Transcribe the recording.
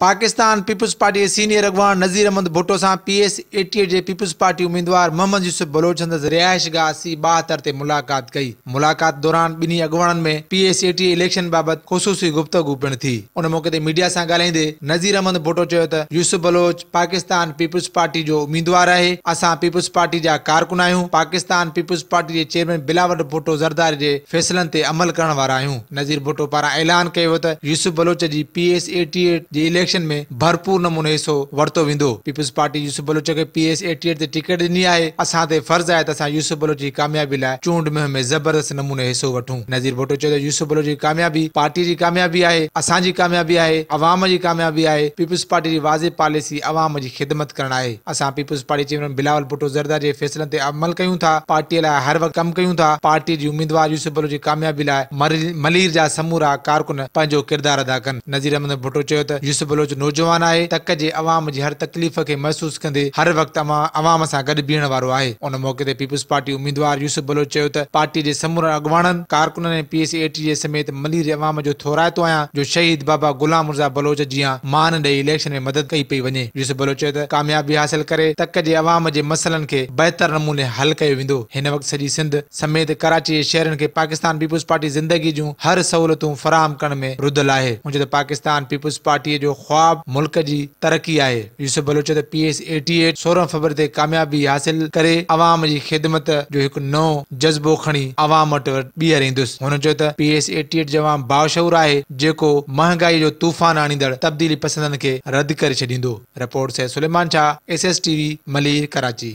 Pakistan People's Party के senior अॻवान नज़ीर अहमद भुटो सां पी एटी एटीअ जे पीपल्स पार्टी उम्मीदवार मोहम्मद यूसुफ बलोच संदसि रिहाइश गाह सी मुलाक़ात कई मुलाक़ात दौरान बिन्हीं अॻवाननि में पी एस एटी इलेक्शन बाबत खसूसी गुफ्तगू पिण थी उन मौक़े ते मीडिया से ॻाल्हाईंदे नज़ीर अहमद भुट्टो चयो त यूसुफ बलोच पाकिस्तान पीपल्स पार्टी जो उम्मीदवार आहे असां पीपल्स पार्टी जा कारकुन आहियूं पाकिस्तान पीपल्स पार्टी के चेयरमैन बिलावट भुट्टो जरदार के फ़ैसिलनि अमल करण वारा आहियूं नज़ीर भुटो पारा ऐलान किया यूसुफ बलोच की पी एस एटीअ जे इलेक्शन इलेक्शन में भरपूर नमूने हिसो वरितो वेंदो पीपल्स पार्टी यूसुफ बलोच खे पी एस ते टिकट ॾिनी आहे असां ते फर्ज़ आहे त यूसुफ बलोच जी कामयाबी लाइ चूंड मुहिम में ज़बरदस्त नमूने हिसो वठूं नज़ीर भुटो चयो यूसुफ बलोच जी कामयाबी पार्टी जी कामयाबी आहे असांजी कामयाबी आहे अवाम जी कामयाबी आहे पीपल्स पार्टी जी वाज़े पॉलिसी अवाम जी ख़िदमत करणु आहे असां People's Party chairman Bilawal Bhutto Zardari जे फ़ैसिलनि ते अमल कयूं था पार्टीअ लाइ हर वक़्तु कमु कयूं था पार्टी जी उम्मीदवार यूसुफ बलोच जी कामयाबी लाइ मलीर जा समूरा कारकुन पंहिंजो किरदारु अदा कनि नज़ीर अहमद भुटो चयो यूसुफ मुल्क नौजवान आहे तक के अवाम की हर तकलीफ़ के महसूस कंदे हर वक्त अवां अवाम सां गॾु बीहण वारो आहे उन मौक़े ते पीपल्स पार्टी उम्मीदवार यूसुफ बलोच पार्टी के समूरा अॻवाननि कारकुननि ऐं पी एस एटी जे समेत मलीर अवाम जो थोराइतो आहियां जो शहीद बाबा गुलाम मुर्ज़ा बलोच जीअं मान ॾेई इलेक्शन में मदद कई पी वञे यूसुफ बलोच कामयाबी हासिल करे तक जे अवाम के मसलन के बेहतर नमूने हल किया वेंदो हिन सिंध समेत कराची के शहरनि के पाकिस्तान पीपुल्स पार्टी ज़िंदगी जो हर सहूलियतूं फराम कर में रुधल आहे मुंहिंजो त पाकिस्तान पीपुल्स पार्टी जो ख़्वाब मुल्क जी तरक़ी आहे Baloch P S eighty eight सोरहं फेबर ते कामयाबी हासिल करे आवाम जी ख़िदमत जो हिकु नओं जज़्बो खणी आवाम वटि वटि ॿीहर हुन चयो त पी एस एटी एट जवाबु बाशहूर आहे जेको महांगाई जो तूफ़ान आणींदड़ तब्दीली पसंदि खे रदि करे छॾींदो report Suleman Shah S S T V मली कराची